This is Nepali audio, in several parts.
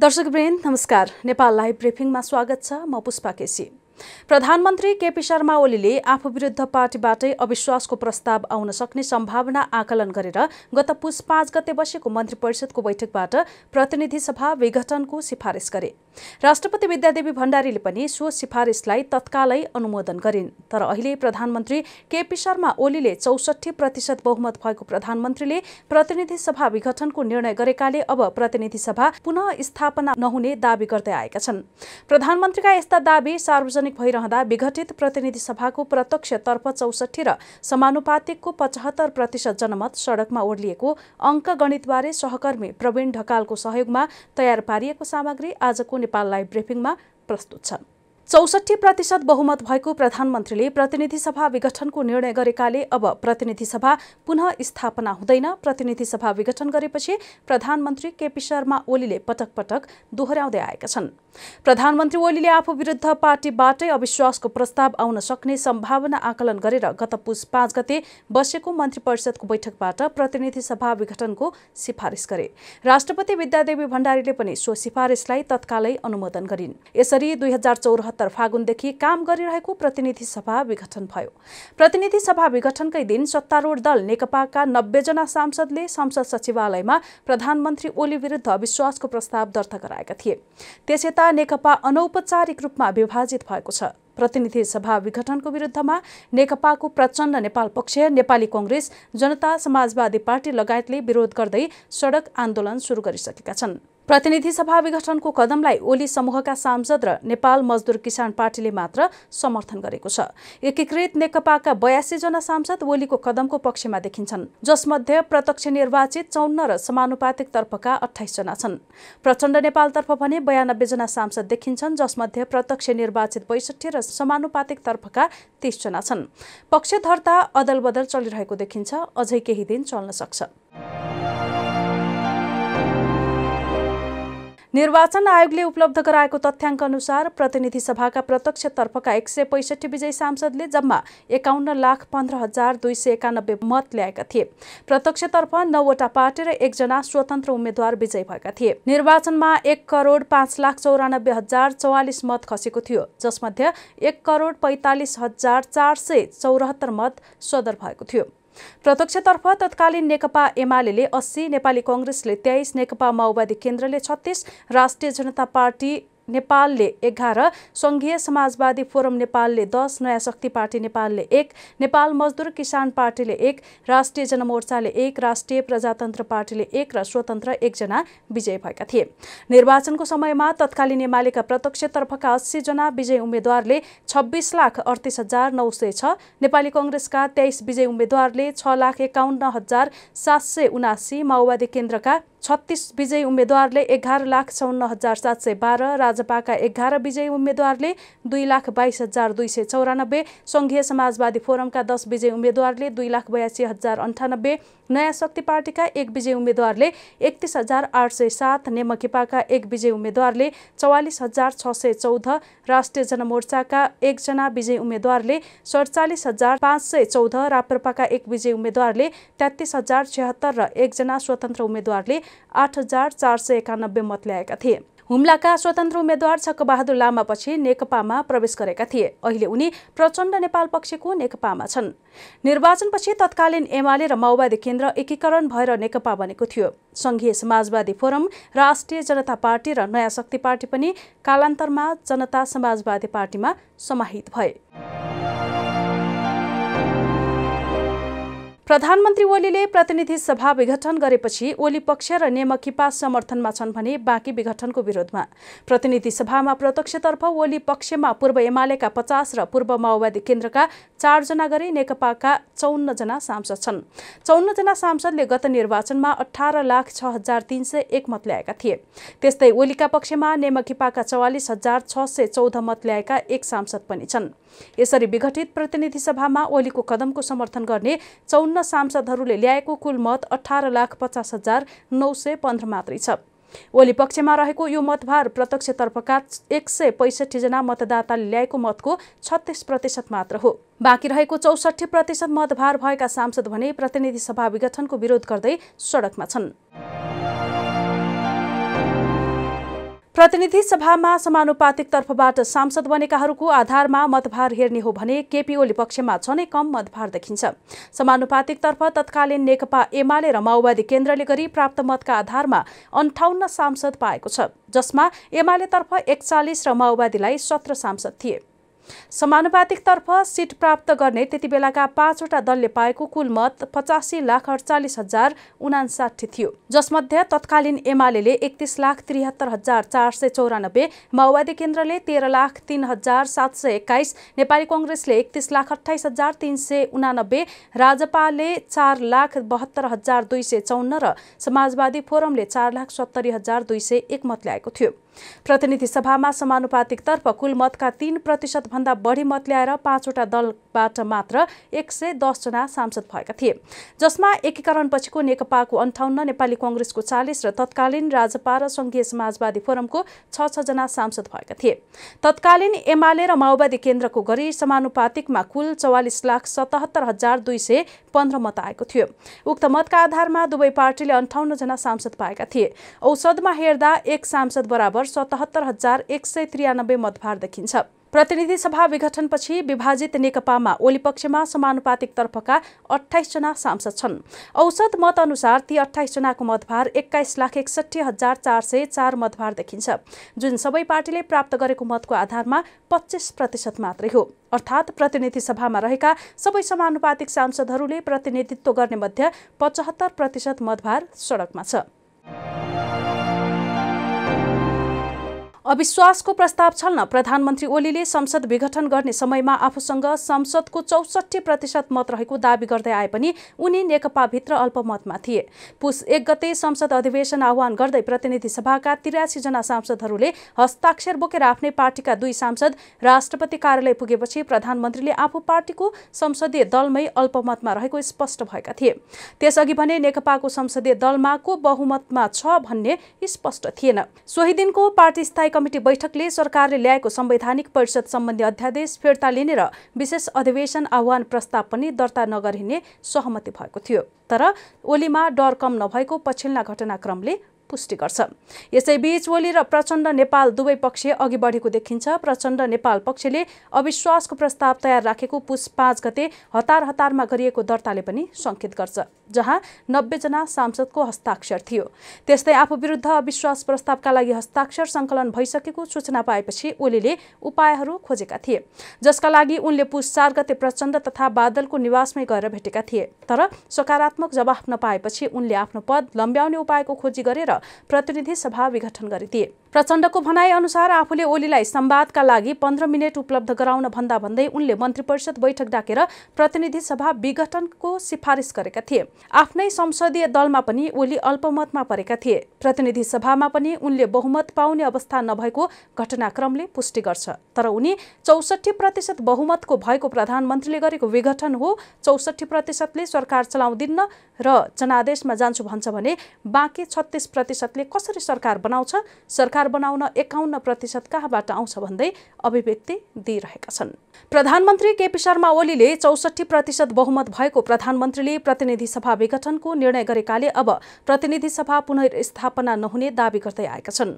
दर्शकवृन्द नमस्कार नेपाल लाइभ ब्रिफिङमा स्वागत छ म पुष्पा केसी प्रधानमन्त्री केपी शर्मा ओलीले आफू विरुद्ध पार्टीबाटै अविश्वासको प्रस्ताव आउन सक्ने सम्भावना आकलन गरेर गत पुष पाँच गते बसेको मन्त्री परिषदको बैठकबाट प्रतिनिधि सभा विघटनको सिफारिस गरे राष्ट्रपति विद्यादेवी भण्डारीले पनि सो सिफारिसलाई तत्कालै अनुमोदन गरिन् तर अहिले प्रधानमन्त्री केपी शर्मा ओलीले चौसठी प्रतिशत बहुमत भएको प्रधानमन्त्रीले प्रतिनिधि सभा विघटनको निर्णय गरेकाले अब प्रतिनिधि सभा पुनः स्थापना नहुने दावी गर्दै आएका छन् प्रधानमन्त्रीका यस्ता दावी सार्वजनिक सार्वजनिक भइरहँदा विघटित प्रतिनिधि सभाको प्रत्यक्षतर्फ चौसठी र समानुपातिकको पचहत्तर प्रतिशत जनमत सडकमा ओर्लिएको अङ्कगणितबारे सहकर्मी प्रवीण ढकालको सहयोगमा तयार पारिएको सामग्री आजको नेपाल लाइभ ब्रिफिङमा प्रस्तुत छन् चौसठी प्रतिशत बहुमत भएको प्रधानमन्त्रीले प्रतिनिधि सभा विघटनको निर्णय गरेकाले अब प्रतिनिधि सभा पुनः स्थापना हुँदैन प्रतिनिधि सभा विघटन गरेपछि प्रधानमन्त्री केपी शर्मा ओलीले पटक पटक दोहोऱ्याउँदै आएका छन् प्रधानमन्त्री ओलीले आफू विरुद्ध पार्टीबाटै अविश्वासको प्रस्ताव आउन सक्ने सम्भावना आकलन गरेर गत पुस पाँच गते बसेको मन्त्री परिषदको बैठकबाट प्रतिनिधि सभा विघटनको सिफारिस गरे राष्ट्रपति विद्यादेवी भण्डारीले पनि सो सिफारिसलाई तत्कालै अनुमोदन गरिन् यसरी दुई एकहत्तर फागुनदेखि काम गरिरहेको प्रतिनिधि सभा विघटन भयो प्रतिनिधि सभा विघटनकै दिन सत्तारूढ दल नेकपाका नब्बेजना सांसदले संसद सचिवालयमा प्रधानमन्त्री ओली विरुद्ध अविश्वासको प्रस्ताव दर्ता गराएका थिए त्यसयता नेकपा अनौपचारिक रूपमा विभाजित भएको छ प्रतिनिधि सभा विघटनको विरुद्धमा नेकपाको प्रचण्ड नेपाल पक्ष नेपाली कङ्ग्रेस जनता समाजवादी पार्टी लगायतले विरोध गर्दै सडक आन्दोलन सुरु गरिसकेका छन् प्रतिनिधि सभा विघटनको कदमलाई ओली समूहका सांसद र नेपाल मजदुर किसान पार्टीले मात्र समर्थन गरेको छ एकीकृत नेकपाका बयासीजना सांसद ओलीको कदमको पक्षमा देखिन्छन् जसमध्ये प्रत्यक्ष निर्वाचित चौन्न र समानुपातिक तर्फका अठाइसजना छन् प्रचण्ड नेपालतर्फ भने बयानब्बेजना सांसद देखिन्छन् जसमध्ये प्रत्यक्ष निर्वाचित बैसठी र समानुपातिक तर्फका तीसजना छन् पक्षधर्ता अदल चलिरहेको देखिन्छ अझै केही दिन चल्न सक्छ निर्वाचन आयोगले उपलब्ध गराएको तथ्याङ्क अनुसार प्रतिनिधि सभाका प्रत्यक्षतर्फका एक सय पैँसठी विजयी सांसदले जम्मा एकाउन्न लाख पन्ध्र हजार दुई सय एकानब्बे मत ल्याएका थिए प्रत्यक्षतर्फ नौवटा पार्टी र एकजना स्वतन्त्र उम्मेद्वार विजयी भएका थिए निर्वाचनमा एक करोड पाँच लाख चौरानब्बे हजार चौवालिस मत खसेको थियो जसमध्ये एक करोड पैँतालिस हजार चार सय चौरात्तर मत सदर भएको थियो प्रत्यक्षतर्फ तत्कालीन नेकपा एमाले अस्सी नेपाली कङ्ग्रेसले तेइस नेकपा माओवादी केन्द्रले छत्तिस राष्ट्रिय जनता पार्टी नेपालले एघार सङ्घीय समाजवादी फोरम नेपालले दस नयाँ शक्ति पार्टी नेपालले एक नेपाल मजदुर किसान पार्टीले एक राष्ट्रिय जनमोर्चाले एक राष्ट्रिय प्रजातन्त्र पार्टीले एक र स्वतन्त्र एकजना विजय भएका थिए निर्वाचनको समयमा तत्कालीन एमालेका प्रत्यक्षतर्फका अस्सीजना विजयी उम्मेद्वारले छब्बिस लाख अडतिस हजार नौ सय छ नेपाली कङ्ग्रेसका तेइस विजय उम्मेद्वारले छ लाख एकाउन्न हजार सात सय उनासी माओवादी केन्द्रका छत्तिस विजयी उम्मेद्वारले एघार लाख चौन्न हजार सात सय बाह्र राजपाका एघार विजयी उम्मेद्वारले दुई लाख बाइस हजार दुई सय चौरानब्बे सङ्घीय समाजवादी फोरमका दस विजयी उम्मेद्वारले दुई लाख बयासी हजार अन्ठानब्बे नयाँ शक्ति पार्टीका एक विजयी उम्मेद्वारले एकतिस हजार आठ सय सात नेमकिपाका एक विजयी उम्मेद्वारले चौवालिस हजार छ सय चौध राष्ट्रिय जनमोर्चाका एकजना विजयी उम्मेद्वारले सडचालिस हजार पाँच सय चौध राप्रपाका एक विजयी उम्मेद्वारले तेत्तिस हजार छिहत्तर र एकजना स्वतन्त्र उम्मेद्वारले आठ हजार चार सय एकानब्बे मत ल्याएका थिए हुम्लाका स्वतन्त्र उम्मेद्वार छकबहादुर लामापछि नेकपामा प्रवेश गरेका थिए अहिले उनी प्रचण्ड नेपाल पक्षको नेकपामा छन् निर्वाचनपछि तत्कालीन एमाले र माओवादी केन्द्र एकीकरण भएर नेकपा बनेको थियो सङ्घीय समाजवादी फोरम राष्ट्रिय जनता पार्टी र नयाँ शक्ति पार्टी पनि कालान्तरमा जनता समाजवादी पार्टीमा समाहित भए प्रधानमन्त्री ओलीले प्रतिनिधि सभा विघटन गरेपछि ओली पक्ष र नेमकिपा समर्थनमा छन् भने बाँकी विघटनको विरोधमा प्रतिनिधि सभामा प्रत्यक्षतर्फ ओली पक्षमा पूर्व एमालेका पचास र पूर्व माओवादी केन्द्रका चारजना गरी नेकपाका चौन्नजना सांसद छन् चौन्नजना सांसदले गत निर्वाचनमा अठार लाख छ हजार तिन सय एक मत ल्याएका थिए त्यस्तै ओलीका पक्षमा नेमकिपाका चौवालिस हजार छ सय चौध मत ल्याएका एक सांसद पनि छन् यसरी विघटित प्रतिनिधि सभामा ओलीको कदमको समर्थन गर्ने चौन्न सांसदहरूले ल्याएको कुल मत अठार लाख पचास हजार नौ सय पन्ध्र मात्रै छ ओली पक्षमा रहेको यो मतभार प्रत्यक्षतर्फका एक सय पैँसठीजना मतदाताले ल्याएको मतको छत्तिस प्रतिशत मात्र हो बाँकी रहेको चौसठी प्रतिशत मतभार भएका सांसद भने प्रतिनिधि सभा विघटनको विरोध गर्दै सडकमा छन् प्रतिनिधि सभामा समानुपातिक तर्फबाट सांसद बनेकाहरूको आधारमा मतभार हेर्ने हो भने केपी ओली पक्षमा झनै कम मतभार देखिन्छ समानुपातिकतर्फ तत्कालीन नेकपा एमाले र माओवादी केन्द्रले गरी प्राप्त मतका आधारमा अन्ठाउन्न सांसद पाएको छ जसमा एमालेतर्फ एकचालिस र माओवादीलाई सत्र सांसद थिए समानुपातिकतर्फ सिट प्राप्त गर्ने त्यति बेलाका पाँचवटा दलले पाएको कुल मत पचासी लाख अडचालिस हजार उनासाठी थियो जसमध्ये तत्कालीन एमाले एकतिस लाख त्रिहत्तर हजार चार सय चौरानब्बे माओवादी केन्द्रले तेह्र लाख तिन हजार सात सय एक्काइस नेपाली कङ्ग्रेसले एकतिस लाख अठाइस हजार तिन सय उनानब्बे राजपाले चार लाख बहत्तर हजार दुई सय चौन्न र समाजवादी फोरमले चार लाख सत्तरी हजार दुई सय एक मत ल्याएको थियो प्रतिनिधि सभामा समानुपातिकतर्फ कुल मतका तीन प्रतिशतभन्दा बढी मत ल्याएर पाँचवटा दलबाट मात्र एक सय दसजना सांसद भएका थिए जसमा एकीकरणपछिको नेकपाको अन्ठाउन्न नेपाली कङ्ग्रेसको चालिस र तत्कालीन राजपा र सङ्घीय समाजवादी फोरमको छ छजना सांसद भएका थिए तत्कालीन एमाले र माओवादी केन्द्रको गरी समानुपातिकमा कुल चौवालिस लाख सतहत्तर हजार दुई सय पन्ध्र मत आएको थियो उक्त मतका आधारमा दुवै पार्टीले अन्ठाउन्नजना सांसद पाएका थिए औषधमा हेर्दा एक सांसद बराबर सतहत्तर हजार एक सय त्रियानब्बे मतभार देखिन्छ प्रतिनिधि सभा विघटनपछि विभाजित नेकपामा ओलीपक्षमा समानुपातिक तर्फका अठाइसजना सांसद छन् औसत मत अनुसार ती अठाइसजनाको मतभार एक्काइस लाख एकसठी हजार चार सय चार मतभार देखिन्छ जुन सबै पार्टीले प्राप्त गरेको मतको आधारमा पच्चिस प्रतिशत मात्रै हो अर्थात् प्रतिनिधि सभामा रहेका सबै समानुपातिक सांसदहरूले प्रतिनिधित्व गर्ने मध्य पचहत्तर प्रतिशत मतभार सडकमा छ अविश्वासको प्रस्ताव छल्न प्रधानमन्त्री ओलीले संसद विघटन गर्ने समयमा आफूसँग संसदको चौसठी प्रतिशत मत रहेको दावी गर्दै आए पनि उनी नेकपाभित्र अल्पमतमा थिए पुस एक गते संसद अधिवेशन आह्वान गर्दै प्रतिनिधि सभाका त्रियासीजना सांसदहरूले हस्ताक्षर बोकेर आफ्नै पार्टीका दुई सांसद राष्ट्रपति कार्यालय पुगेपछि प्रधानमन्त्रीले आफू पार्टीको संसदीय दलमै अल्पमतमा रहेको स्पष्ट भएका थिए त्यसअघि भने नेकपाको संसदीय दलमा को बहुमतमा छ भन्ने स्पष्ट थिएन सोही दिनको पार्टी स्थायी कमिटी बैठकले सरकारले ल्याएको संवैधानिक परिषद सम्बन्धी अध्यादेश फिर्ता लिने र विशेष अधिवेशन आह्वान प्रस्ताव पनि दर्ता नगरिने सहमति भएको थियो तर ओलीमा डर कम नभएको पछिल्ला घटनाक्रमले पुष्टि गर्छ यसैबीच ओली र प्रचण्ड नेपाल दुवै पक्ष अघि बढेको देखिन्छ प्रचण्ड नेपाल पक्षले अविश्वासको प्रस्ताव तयार राखेको पुस पाँच गते हतार हतारमा गरिएको दर्ताले पनि सङ्केत गर्छ जहाँ नब्बेजना सांसदको हस्ताक्षर थियो त्यस्तै आफू विरुद्ध अविश्वास प्रस्तावका लागि हस्ताक्षर सङ्कलन भइसकेको सूचना पाएपछि ओलीले उपायहरू खोजेका थिए जसका लागि उनले पुस चार गते प्रचण्ड तथा बादलको निवासमै गएर भेटेका थिए तर सकारात्मक जवाफ नपाएपछि उनले आफ्नो पद लम्ब्याउने उपायको खोजी गरेर प्रतिनिधि सभा विघटन गरिदिए प्रचण्डको भनाइ अनुसार आफूले ओलीलाई संवादका लागि पन्ध्र मिनट उपलब्ध गराउन भन्दा भन्दै उनले मन्त्री परिषद बैठक डाकेर प्रतिनिधि सभा विघटनको सिफारिस गरेका थिए आफ्नै संसदीय दलमा पनि ओली अल्पमतमा परेका थिए प्रतिनिधि सभामा पनि उनले बहुमत पाउने अवस्था नभएको घटनाक्रमले पुष्टि गर्छ तर उनी चौसठी प्रतिशत बहुमतको भएको प्रधानमन्त्रीले गरेको विघटन हो चौसठी प्रतिशतले सरकार चलाउँदिन्न र जनादेशमा जान्छु भन्छ भने बाँकी छत्तिस प्रतिशतले कसरी सरकार बनाउँछ सरकार बनाउन एकाउन्न प्रतिशत कहाँबाट आउँछ भन्दै अभिव्यक्ति दिइरहेका छन् प्रधानमन्त्री केपी शर्मा ओलीले चौसठी प्रतिशत बहुमत भएको प्रधानमन्त्रीले प्रतिनिधि सभा विघटनको निर्णय गरेकाले अब प्रतिनिधि सभा पुनर्स्थापना नहुने दावी गर्दै आएका छन्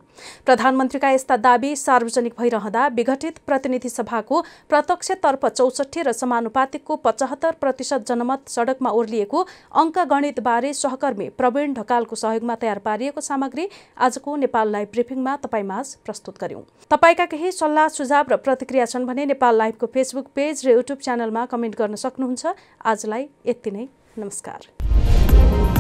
प्रधानमन्त्रीका यस्ता दावी सार्वजनिक भइरहँदा विघटित प्रतिनिधि सभाको प्रत्यक्षतर्फ चौसठी र समानुपातिकको पचहत्तर प्रतिशत जनमत सडकमा ओर्लिएको अङ्कगणितबारे सहकर्मी प्रवीण ढकालको सहयोगमा तयार पारिएको सामग्री आजको नेपाल लाइभ ब्रिफिङमा तपाईँमाझ प्रस्तुत गर्यौं तपाईँका केही सल्लाह सुझाव र प्रतिक्रिया छन् भने नेपाल लाइभको फेसबुक पेज र युट्युब च्यानलमा कमेन्ट गर्न सक्नुहुन्छ आजलाई यति नै नमस्कार